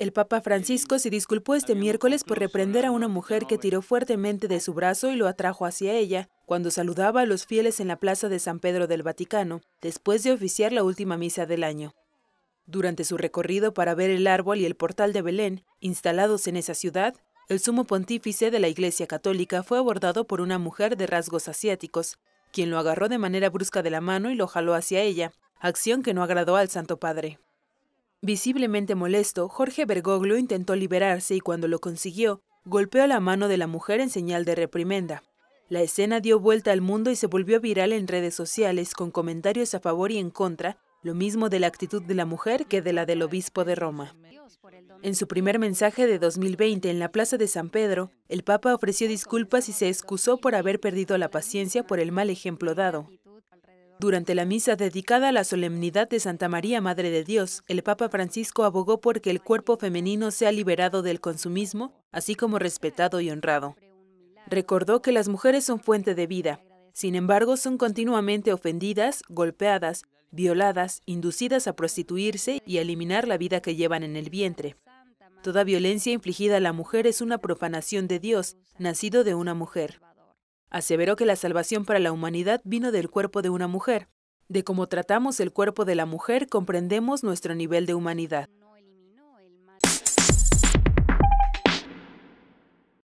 El Papa Francisco se disculpó este miércoles por reprender a una mujer que tiró fuertemente de su brazo y lo atrajo hacia ella cuando saludaba a los fieles en la Plaza de San Pedro del Vaticano, después de oficiar la última misa del año. Durante su recorrido para ver el árbol y el portal de Belén, instalados en esa ciudad, el sumo pontífice de la Iglesia Católica fue abordado por una mujer de rasgos asiáticos, quien lo agarró de manera brusca de la mano y lo jaló hacia ella, acción que no agradó al Santo Padre. Visiblemente molesto, Jorge Bergoglio intentó liberarse y cuando lo consiguió, golpeó la mano de la mujer en señal de reprimenda. La escena dio vuelta al mundo y se volvió viral en redes sociales con comentarios a favor y en contra, lo mismo de la actitud de la mujer que de la del obispo de Roma. En su primer mensaje de 2020 en la Plaza de San Pedro, el Papa ofreció disculpas y se excusó por haber perdido la paciencia por el mal ejemplo dado. Durante la misa dedicada a la solemnidad de Santa María Madre de Dios, el Papa Francisco abogó por que el cuerpo femenino sea liberado del consumismo, así como respetado y honrado. Recordó que las mujeres son fuente de vida, sin embargo son continuamente ofendidas, golpeadas, violadas, inducidas a prostituirse y a eliminar la vida que llevan en el vientre. Toda violencia infligida a la mujer es una profanación de Dios, nacido de una mujer. Aseveró que la salvación para la humanidad vino del cuerpo de una mujer. De cómo tratamos el cuerpo de la mujer comprendemos nuestro nivel de humanidad.